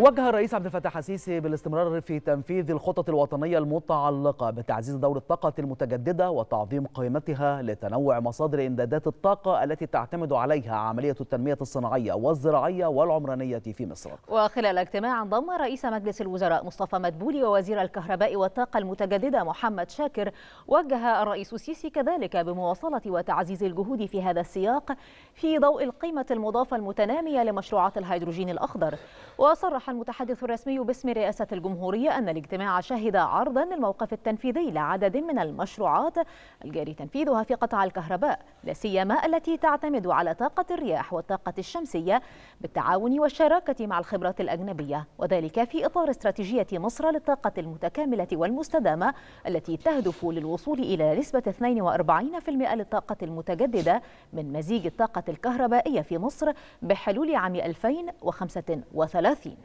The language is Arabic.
وجه الرئيس عبد الفتاح السيسي بالاستمرار في تنفيذ الخطط الوطنية المتعلقة بتعزيز دور الطاقة المتجددة وتعظيم قيمتها لتنوع مصادر إمدادات الطاقة التي تعتمد عليها عملية التنمية الصناعية والزراعية والعمرانية في مصر. وخلال اجتماع ضم رئيس مجلس الوزراء مصطفى مدبولي ووزير الكهرباء والطاقة المتجددة محمد شاكر، وجه الرئيس السيسي كذلك بمواصلة وتعزيز الجهود في هذا السياق في ضوء القيمة المضافة المتنامية لمشروعات الهيدروجين الأخضر، وصرح صرح المتحدث الرسمي باسم رئاسة الجمهورية أن الاجتماع شهد عرضا للموقف التنفيذي لعدد من المشروعات الجاري تنفيذها في قطاع الكهرباء لا سيما التي تعتمد على طاقة الرياح والطاقة الشمسية بالتعاون والشراكة مع الخبرات الأجنبية وذلك في إطار استراتيجية مصر للطاقة المتكاملة والمستدامة التي تهدف للوصول إلى نسبة 42% للطاقة المتجددة من مزيج الطاقة الكهربائية في مصر بحلول عام 2035